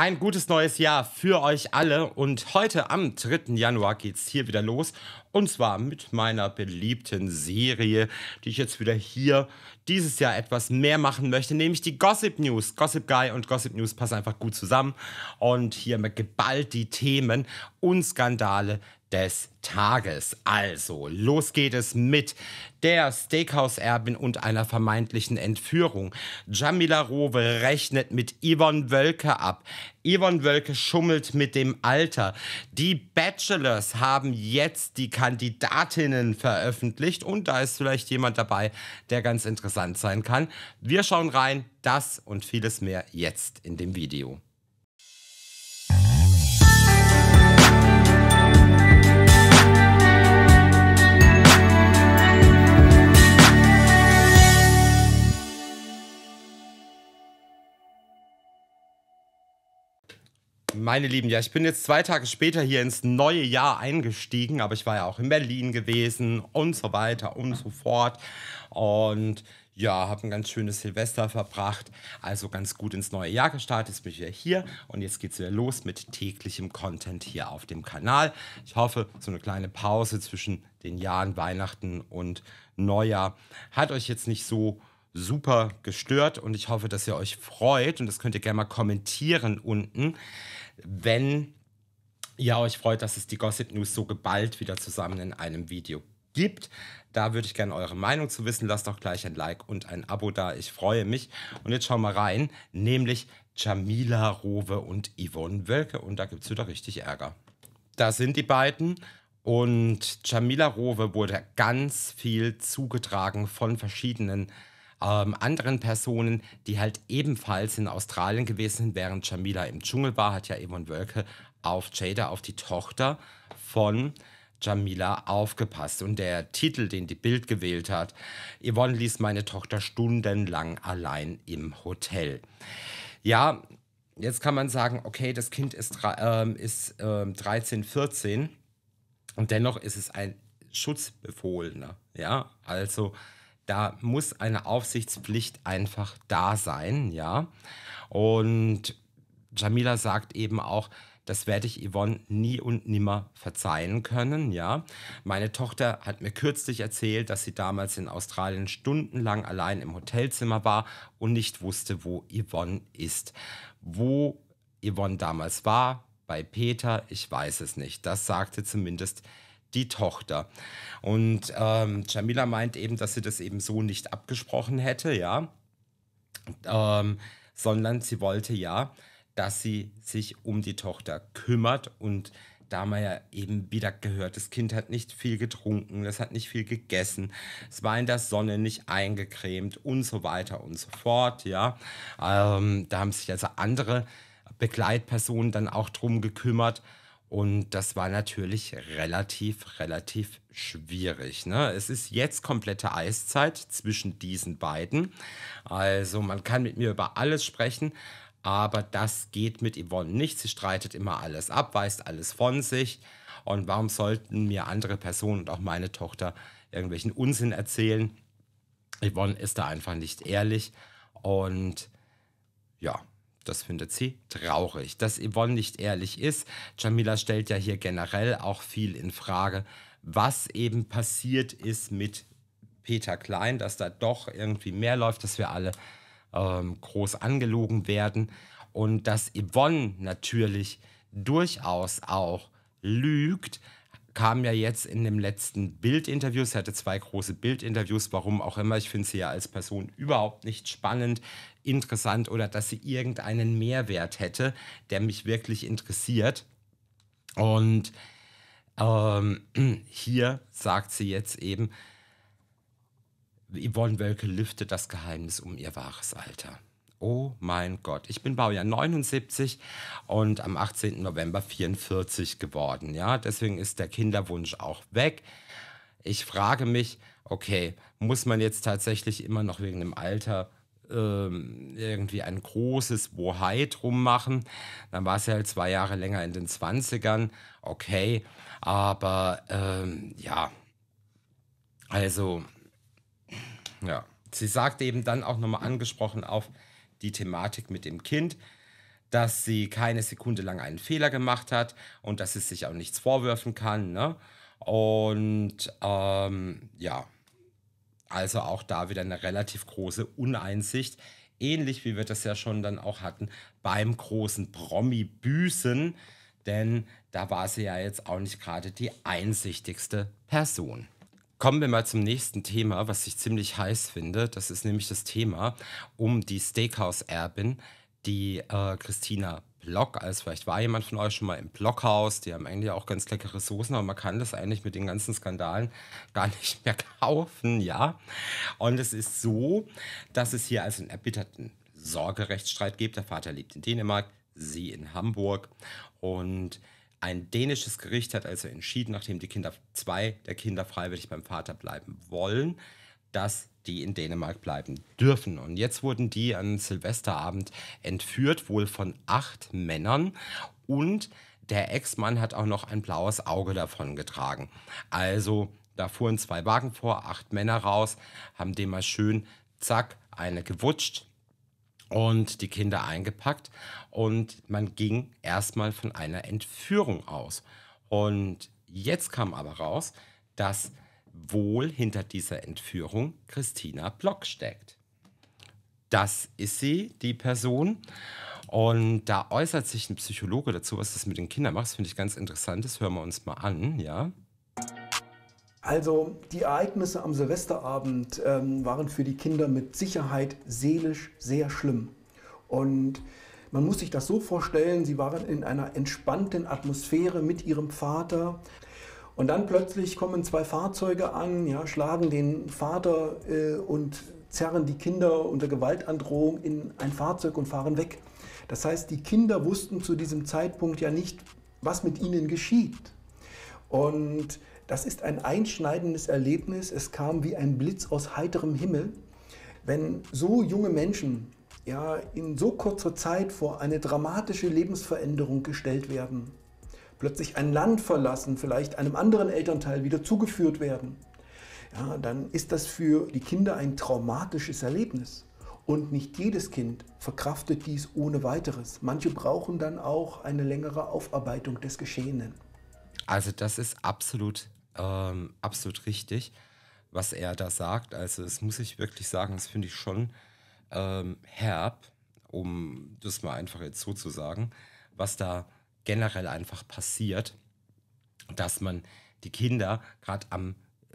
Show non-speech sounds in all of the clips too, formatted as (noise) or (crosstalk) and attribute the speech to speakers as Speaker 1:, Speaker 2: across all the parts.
Speaker 1: Ein gutes neues Jahr für euch alle und heute am 3. Januar geht es hier wieder los und zwar mit meiner beliebten Serie, die ich jetzt wieder hier dieses Jahr etwas mehr machen möchte, nämlich die Gossip News. Gossip Guy und Gossip News passen einfach gut zusammen und hier mit geballt die Themen und Skandale des Tages. Also, los geht es mit der Steakhouse-Erbin und einer vermeintlichen Entführung. Jamila Rowe rechnet mit Yvonne Wölke ab. Yvonne Wölke schummelt mit dem Alter. Die Bachelors haben jetzt die Kandidatinnen veröffentlicht und da ist vielleicht jemand dabei, der ganz interessant sein kann. Wir schauen rein, das und vieles mehr jetzt in dem Video. Meine Lieben, ja, ich bin jetzt zwei Tage später hier ins neue Jahr eingestiegen, aber ich war ja auch in Berlin gewesen und so weiter und so fort. Und ja, habe ein ganz schönes Silvester verbracht, also ganz gut ins neue Jahr gestartet. Jetzt bin ich wieder hier und jetzt geht es wieder los mit täglichem Content hier auf dem Kanal. Ich hoffe, so eine kleine Pause zwischen den Jahren Weihnachten und Neujahr hat euch jetzt nicht so super gestört und ich hoffe, dass ihr euch freut und das könnt ihr gerne mal kommentieren unten, wenn ihr euch freut, dass es die Gossip News so geballt wieder zusammen in einem Video gibt. Da würde ich gerne eure Meinung zu wissen. Lasst doch gleich ein Like und ein Abo da. Ich freue mich. Und jetzt schauen wir rein, nämlich Jamila Rowe und Yvonne Wölke. Und da gibt es wieder richtig Ärger. Da sind die beiden. Und Jamila Rowe wurde ganz viel zugetragen von verschiedenen äh, ähm, anderen Personen, die halt ebenfalls in Australien gewesen sind, während Jamila im Dschungel war, hat ja Yvonne Wölke auf Jada, auf die Tochter von Jamila aufgepasst. Und der Titel, den die Bild gewählt hat, Yvonne ließ meine Tochter stundenlang allein im Hotel. Ja, jetzt kann man sagen, okay, das Kind ist, äh, ist äh, 13, 14 und dennoch ist es ein Schutzbefohlener. Ja, also da muss eine Aufsichtspflicht einfach da sein, ja. Und Jamila sagt eben auch, das werde ich Yvonne nie und nimmer verzeihen können, ja. Meine Tochter hat mir kürzlich erzählt, dass sie damals in Australien stundenlang allein im Hotelzimmer war und nicht wusste, wo Yvonne ist. Wo Yvonne damals war, bei Peter, ich weiß es nicht. Das sagte zumindest Yvonne die Tochter. Und ähm, Jamila meint eben, dass sie das eben so nicht abgesprochen hätte, ja, ähm, sondern sie wollte ja, dass sie sich um die Tochter kümmert und da man ja eben wieder gehört, das Kind hat nicht viel getrunken, es hat nicht viel gegessen, es war in der Sonne nicht eingecremt und so weiter und so fort, ja. Ähm, da haben sich also andere Begleitpersonen dann auch drum gekümmert und das war natürlich relativ, relativ schwierig. Ne? Es ist jetzt komplette Eiszeit zwischen diesen beiden. Also man kann mit mir über alles sprechen, aber das geht mit Yvonne nicht. Sie streitet immer alles ab, weist alles von sich. Und warum sollten mir andere Personen und auch meine Tochter irgendwelchen Unsinn erzählen? Yvonne ist da einfach nicht ehrlich. Und ja, das findet sie traurig, dass Yvonne nicht ehrlich ist. Jamila stellt ja hier generell auch viel in Frage, was eben passiert ist mit Peter Klein, dass da doch irgendwie mehr läuft, dass wir alle ähm, groß angelogen werden und dass Yvonne natürlich durchaus auch lügt, kam ja jetzt in dem letzten Bildinterview. Sie hatte zwei große Bildinterviews, warum auch immer. Ich finde sie ja als Person überhaupt nicht spannend interessant oder dass sie irgendeinen Mehrwert hätte, der mich wirklich interessiert. Und ähm, (clears throat) hier sagt sie jetzt eben, Yvonne Wölke lüftet das Geheimnis um ihr wahres Alter. Oh mein Gott, ich bin Baujahr 79 und am 18. November 44 geworden. Ja, deswegen ist der Kinderwunsch auch weg. Ich frage mich, okay, muss man jetzt tatsächlich immer noch wegen dem Alter ähm, irgendwie ein großes Wohai drum machen. Dann war sie halt zwei Jahre länger in den 20ern. Okay, aber ähm, ja, also, ja. Sie sagte eben dann auch nochmal angesprochen auf die Thematik mit dem Kind, dass sie keine Sekunde lang einen Fehler gemacht hat und dass sie sich auch nichts vorwerfen kann. Ne? Und ähm, ja, also auch da wieder eine relativ große Uneinsicht. Ähnlich wie wir das ja schon dann auch hatten beim großen Promi-Büßen, denn da war sie ja jetzt auch nicht gerade die einsichtigste Person. Kommen wir mal zum nächsten Thema, was ich ziemlich heiß finde. Das ist nämlich das Thema um die Steakhouse-Erbin, die äh, Christina Block, also vielleicht war jemand von euch schon mal im Blockhaus, die haben eigentlich auch ganz leckere Soßen, aber man kann das eigentlich mit den ganzen Skandalen (laughs) gar nicht mehr kaufen, ja. Und es ist so, dass es hier also einen erbitterten Sorgerechtsstreit gibt. Der Vater lebt in Dänemark, sie in Hamburg und ein dänisches Gericht hat also entschieden, nachdem die Kinder, zwei der Kinder freiwillig beim Vater bleiben wollen, dass die in Dänemark bleiben dürfen. Und jetzt wurden die an Silvesterabend entführt, wohl von acht Männern. Und der Ex-Mann hat auch noch ein blaues Auge davon getragen. Also da fuhren zwei Wagen vor, acht Männer raus, haben dem mal schön, zack, eine gewutscht und die Kinder eingepackt. Und man ging erstmal von einer Entführung aus. Und jetzt kam aber raus, dass wohl hinter dieser Entführung Christina Block steckt. Das ist sie, die Person. Und da äußert sich ein Psychologe dazu, was das mit den Kindern macht. Das finde ich ganz interessant. Das hören wir uns mal an, ja.
Speaker 2: Also die Ereignisse am Silvesterabend ähm, waren für die Kinder mit Sicherheit seelisch sehr schlimm. Und man muss sich das so vorstellen, sie waren in einer entspannten Atmosphäre mit ihrem Vater. Und dann plötzlich kommen zwei Fahrzeuge an, ja, schlagen den Vater äh, und zerren die Kinder unter Gewaltandrohung in ein Fahrzeug und fahren weg. Das heißt, die Kinder wussten zu diesem Zeitpunkt ja nicht, was mit ihnen geschieht. Und das ist ein einschneidendes Erlebnis. Es kam wie ein Blitz aus heiterem Himmel, wenn so junge Menschen ja in so kurzer Zeit vor eine dramatische Lebensveränderung gestellt werden plötzlich ein Land verlassen, vielleicht einem anderen Elternteil wieder zugeführt werden, ja, dann ist das für die Kinder ein traumatisches Erlebnis. Und nicht jedes Kind verkraftet dies ohne weiteres. Manche brauchen dann auch eine längere Aufarbeitung des Geschehenen.
Speaker 1: Also das ist absolut, ähm, absolut richtig, was er da sagt. Also das muss ich wirklich sagen, das finde ich schon ähm, herb, um das mal einfach jetzt so zu sagen, was da generell einfach passiert, dass man die Kinder gerade am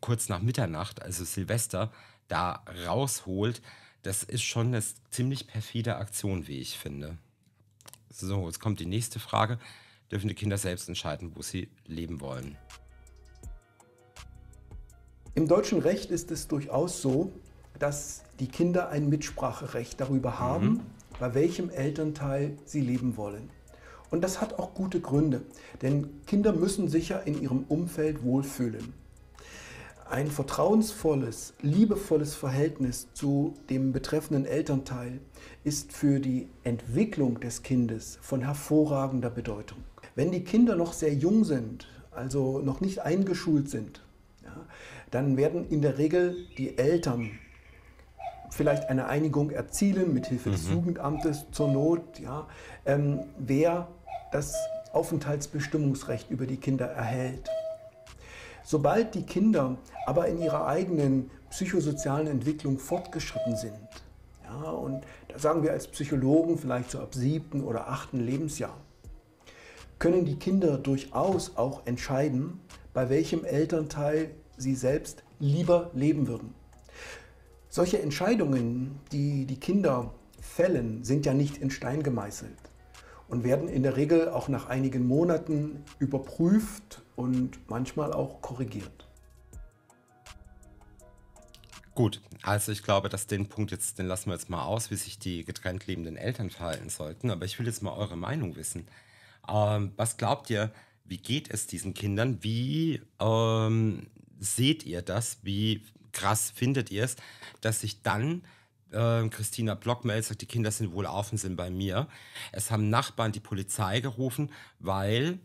Speaker 1: kurz nach Mitternacht, also Silvester, da rausholt, das ist schon eine ziemlich perfide Aktion, wie ich finde. So, jetzt kommt die nächste Frage. Dürfen die Kinder selbst entscheiden, wo sie leben wollen?
Speaker 2: Im deutschen Recht ist es durchaus so, dass die Kinder ein Mitspracherecht darüber mhm. haben, mhm. bei welchem Elternteil sie leben wollen. Und das hat auch gute Gründe, denn Kinder müssen sich ja in ihrem Umfeld wohlfühlen. Ein vertrauensvolles, liebevolles Verhältnis zu dem betreffenden Elternteil ist für die Entwicklung des Kindes von hervorragender Bedeutung. Wenn die Kinder noch sehr jung sind, also noch nicht eingeschult sind, ja, dann werden in der Regel die Eltern vielleicht eine Einigung erzielen mit Hilfe des mhm. Jugendamtes zur Not, ja, ähm, wer das Aufenthaltsbestimmungsrecht über die Kinder erhält. Sobald die Kinder aber in ihrer eigenen psychosozialen Entwicklung fortgeschritten sind, ja, und da sagen wir als Psychologen vielleicht so ab siebten oder achten Lebensjahr, können die Kinder durchaus auch entscheiden, bei welchem Elternteil sie selbst lieber leben würden. Solche Entscheidungen, die die Kinder fällen, sind ja nicht in Stein gemeißelt und werden in der Regel auch nach einigen Monaten überprüft und manchmal auch korrigiert.
Speaker 1: Gut, also ich glaube, dass den Punkt jetzt, den lassen wir jetzt mal aus, wie sich die getrennt lebenden Eltern verhalten sollten. Aber ich will jetzt mal eure Meinung wissen. Ähm, was glaubt ihr, wie geht es diesen Kindern? Wie ähm, seht ihr das? Wie krass findet ihr es, dass sich dann äh, Christina Blockmel sagt, die Kinder sind wohl auf und sind bei mir. Es haben Nachbarn die Polizei gerufen, weil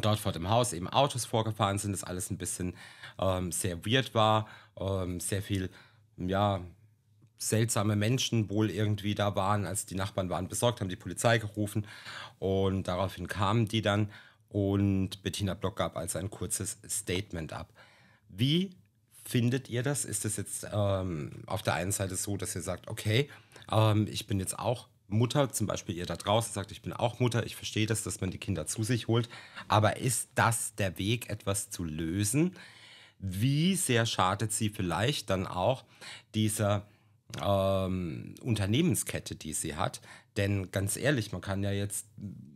Speaker 1: dort vor dem Haus eben Autos vorgefahren sind, das alles ein bisschen ähm, sehr weird war, ähm, sehr viel, ja, seltsame Menschen wohl irgendwie da waren, als die Nachbarn waren besorgt, haben die Polizei gerufen und daraufhin kamen die dann und Bettina Block gab also ein kurzes Statement ab. Wie findet ihr das? Ist es jetzt ähm, auf der einen Seite so, dass ihr sagt, okay, ähm, ich bin jetzt auch Mutter, zum Beispiel ihr da draußen sagt, ich bin auch Mutter, ich verstehe das, dass man die Kinder zu sich holt, aber ist das der Weg, etwas zu lösen? Wie sehr schadet sie vielleicht dann auch dieser ähm, Unternehmenskette, die sie hat? Denn ganz ehrlich, man kann ja jetzt,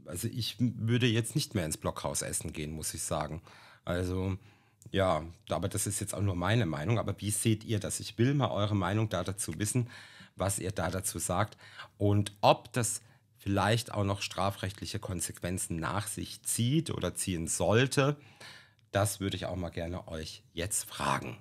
Speaker 1: also ich würde jetzt nicht mehr ins Blockhaus essen gehen, muss ich sagen. Also ja, aber das ist jetzt auch nur meine Meinung. Aber wie seht ihr das? Ich will mal eure Meinung da dazu wissen, was ihr da dazu sagt und ob das vielleicht auch noch strafrechtliche Konsequenzen nach sich zieht oder ziehen sollte. Das würde ich auch mal gerne euch jetzt fragen.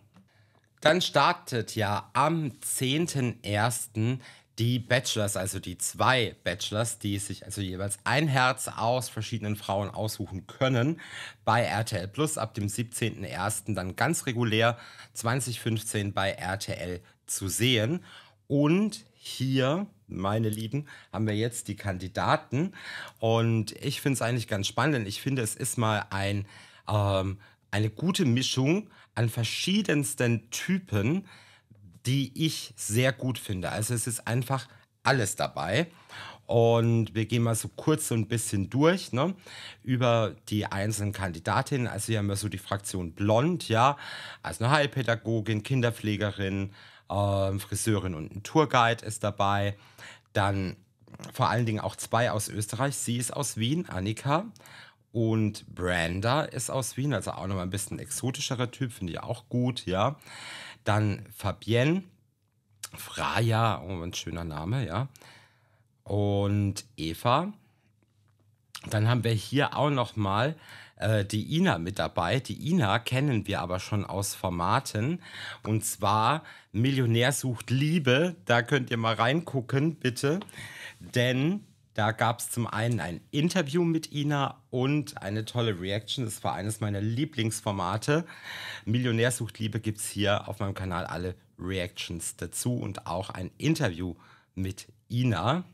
Speaker 1: Dann startet ja am 10.01 die Bachelors, also die zwei Bachelors, die sich also jeweils ein Herz aus verschiedenen Frauen aussuchen können, bei RTL Plus ab dem 17.01. dann ganz regulär 2015 bei RTL zu sehen. Und hier, meine Lieben, haben wir jetzt die Kandidaten. Und ich finde es eigentlich ganz spannend, denn ich finde, es ist mal ein, ähm, eine gute Mischung an verschiedensten Typen die ich sehr gut finde. Also es ist einfach alles dabei. Und wir gehen mal so kurz so ein bisschen durch ne, über die einzelnen Kandidatinnen. Also hier haben wir so die Fraktion Blond, ja, also eine Heilpädagogin, Kinderpflegerin, äh, Friseurin und ein Tourguide ist dabei. Dann vor allen Dingen auch zwei aus Österreich. Sie ist aus Wien, Annika. Und Branda ist aus Wien, also auch nochmal ein bisschen exotischerer Typ, finde ich auch gut, ja. Dann Fabienne Fraja, oh, ein schöner Name, ja. Und Eva. Dann haben wir hier auch nochmal äh, die Ina mit dabei. Die Ina kennen wir aber schon aus Formaten. Und zwar Millionär sucht Liebe. Da könnt ihr mal reingucken, bitte. Denn da gab es zum einen ein Interview mit Ina und eine tolle Reaction. Das war eines meiner Lieblingsformate. Millionär sucht Liebe gibt es hier auf meinem Kanal alle Reactions dazu und auch ein Interview mit Ina.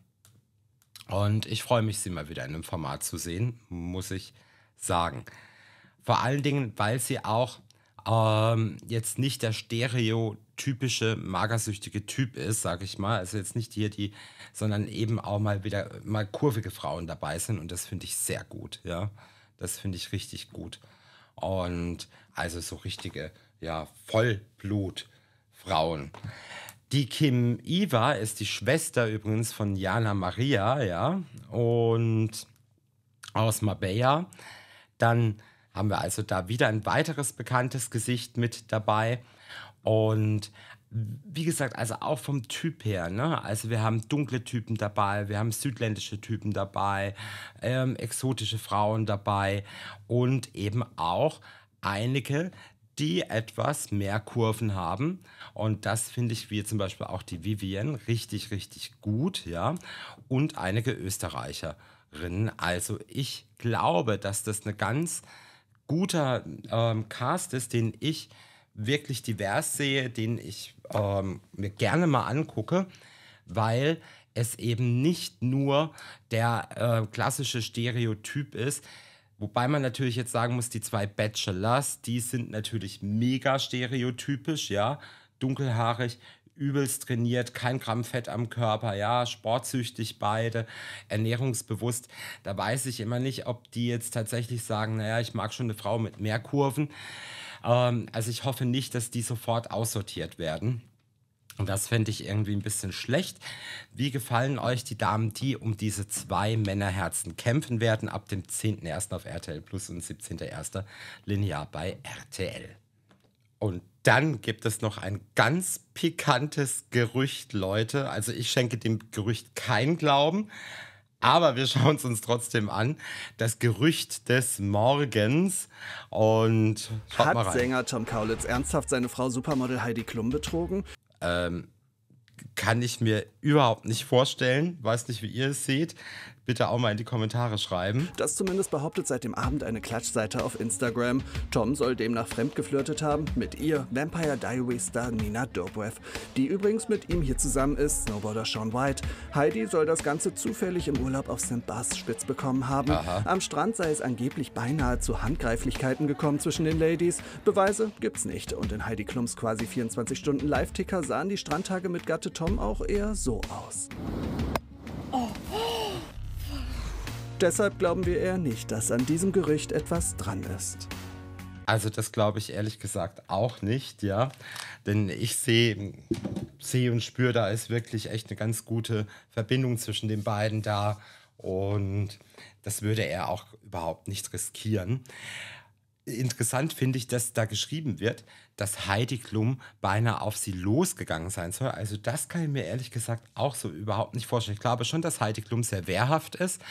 Speaker 1: Und ich freue mich, sie mal wieder in einem Format zu sehen, muss ich sagen. Vor allen Dingen, weil sie auch ähm, jetzt nicht der stereotypische magersüchtige Typ ist, sage ich mal. Also jetzt nicht hier die, sondern eben auch mal wieder mal kurvige Frauen dabei sind und das finde ich sehr gut, ja. Das finde ich richtig gut. Und also so richtige, ja, Vollblutfrauen. Die Kim Iva ist die Schwester übrigens von Jana Maria, ja, und aus Mabea. Dann haben wir also da wieder ein weiteres bekanntes Gesicht mit dabei. Und wie gesagt, also auch vom Typ her. Ne? Also wir haben dunkle Typen dabei, wir haben südländische Typen dabei, ähm, exotische Frauen dabei und eben auch einige, die etwas mehr Kurven haben. Und das finde ich, wie zum Beispiel auch die Vivian, richtig, richtig gut. ja. Und einige Österreicherinnen. Also ich glaube, dass das eine ganz guter ähm, Cast ist, den ich wirklich divers sehe, den ich ähm, mir gerne mal angucke, weil es eben nicht nur der äh, klassische Stereotyp ist, Wobei man natürlich jetzt sagen muss, die zwei Bachelors, die sind natürlich mega stereotypisch, ja. Dunkelhaarig, übelst trainiert, kein Gramm Fett am Körper, ja, sportsüchtig beide, ernährungsbewusst. Da weiß ich immer nicht, ob die jetzt tatsächlich sagen, naja, ich mag schon eine Frau mit mehr Kurven. Ähm, also ich hoffe nicht, dass die sofort aussortiert werden. Und das fände ich irgendwie ein bisschen schlecht. Wie gefallen euch die Damen, die um diese zwei Männerherzen kämpfen werden, ab dem 10.01. auf RTL Plus und 17.01. linear bei RTL? Und dann gibt es noch ein ganz pikantes Gerücht, Leute. Also ich schenke dem Gerücht keinen Glauben, aber wir (laughs) schauen es uns trotzdem an. Das Gerücht des Morgens. Und schaut Hat Sänger
Speaker 2: Tom Kaulitz ernsthaft seine Frau Supermodel Heidi Klum betrogen?
Speaker 1: Ähm, kann ich mir überhaupt nicht vorstellen. Weiß nicht, wie ihr es seht bitte auch mal in die Kommentare schreiben. Das zumindest behauptet seit dem Abend eine Klatschseite auf Instagram. Tom soll demnach fremd geflirtet
Speaker 2: haben mit ihr, Vampire Diary Star Nina Dobrev, die übrigens mit ihm hier zusammen ist, Snowboarder Sean White. Heidi soll das Ganze zufällig im Urlaub auf St. Bas spitz bekommen haben. Aha. Am Strand sei es angeblich beinahe zu Handgreiflichkeiten gekommen zwischen den Ladies. Beweise gibt's nicht. Und in Heidi Klums quasi 24 Stunden Live-Ticker sahen die Strandtage mit Gatte Tom auch eher so aus. Deshalb glauben wir eher nicht, dass an diesem Gerücht etwas dran ist.
Speaker 1: Also das glaube ich ehrlich gesagt auch nicht, ja. Denn ich sehe seh und spüre, da ist wirklich echt eine ganz gute Verbindung zwischen den beiden da. Und das würde er auch überhaupt nicht riskieren interessant finde ich, dass da geschrieben wird, dass Heidi Klum beinahe auf sie losgegangen sein soll. Also das kann ich mir ehrlich gesagt auch so überhaupt nicht vorstellen. Ich glaube schon, dass Heidi Klum sehr wehrhaft ist,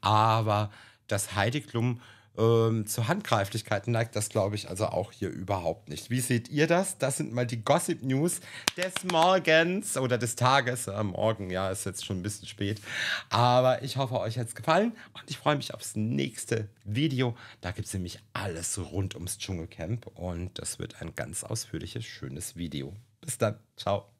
Speaker 1: aber dass Heidi Klum ähm, zu Handgreiflichkeiten neigt das, glaube ich, also auch hier überhaupt nicht. Wie seht ihr das? Das sind mal die Gossip News des Morgens oder des Tages. Äh, morgen, ja, ist jetzt schon ein bisschen spät. Aber ich hoffe, euch hat es gefallen und ich freue mich aufs nächste Video. Da gibt es nämlich alles rund ums Dschungelcamp und das wird ein ganz ausführliches, schönes Video. Bis dann. Ciao.